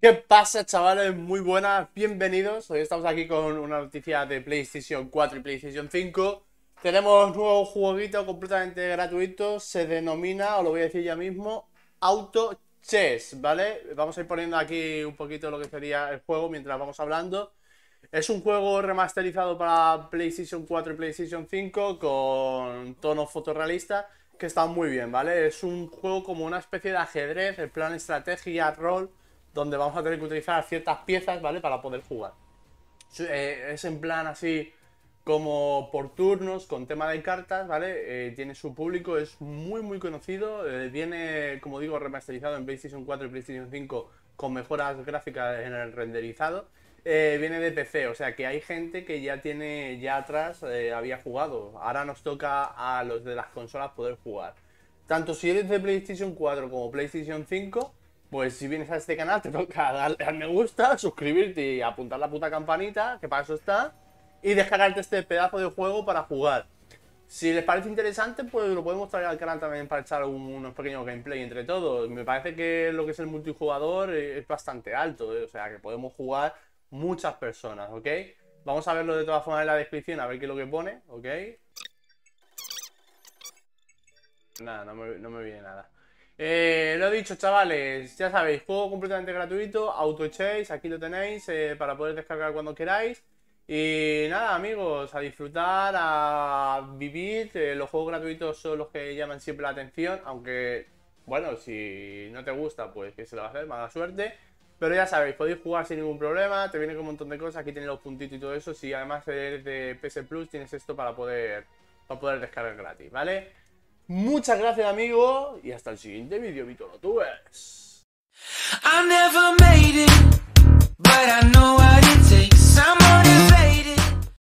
¿Qué pasa chavales? Muy buenas, bienvenidos. Hoy estamos aquí con una noticia de PlayStation 4 y PlayStation 5. Tenemos un nuevo jueguito completamente gratuito, se denomina, os lo voy a decir ya mismo, Auto Chess, ¿vale? Vamos a ir poniendo aquí un poquito lo que sería el juego mientras vamos hablando. Es un juego remasterizado para PlayStation 4 y PlayStation 5 con tono fotorrealista que está muy bien, ¿vale? Es un juego como una especie de ajedrez, el plan estrategia, rol, donde vamos a tener que utilizar ciertas piezas, ¿vale? Para poder jugar. Eh, es en plan así como por turnos, con tema de cartas, ¿vale? Eh, tiene su público, es muy muy conocido, eh, viene, como digo, remasterizado en PlayStation 4 y PlayStation 5 con mejoras gráficas en el renderizado eh, viene de PC, o sea que hay gente que ya tiene, ya atrás eh, había jugado. Ahora nos toca a los de las consolas poder jugar. Tanto si eres de PlayStation 4 como PlayStation 5, pues si vienes a este canal te toca darle al me gusta, suscribirte y apuntar la puta campanita, que para eso está, y descargarte este pedazo de juego para jugar. Si les parece interesante, pues lo podemos traer al canal también para echar unos pequeños gameplay entre todos. Me parece que lo que es el multijugador eh, es bastante alto, o sea que podemos jugar muchas personas, ¿ok? Vamos a verlo de todas formas en la descripción, a ver qué es lo que pone, ¿ok? Nada, no me, viene nada. Eh, lo dicho, chavales, ya sabéis, juego completamente gratuito, auto aquí lo tenéis eh, para poder descargar cuando queráis. Y nada, amigos, a disfrutar, a vivir. Eh, los juegos gratuitos son los que llaman siempre la atención, aunque, bueno, si no te gusta, pues que se lo va a hacer, mala suerte. Pero ya sabéis, podéis jugar sin ningún problema, te viene con un montón de cosas, aquí tienes los puntitos y todo eso. Si además eres de PS Plus, tienes esto para poder, poder descargar gratis, ¿vale? Muchas gracias, amigo, y hasta el siguiente vídeo, Vito, made tuves.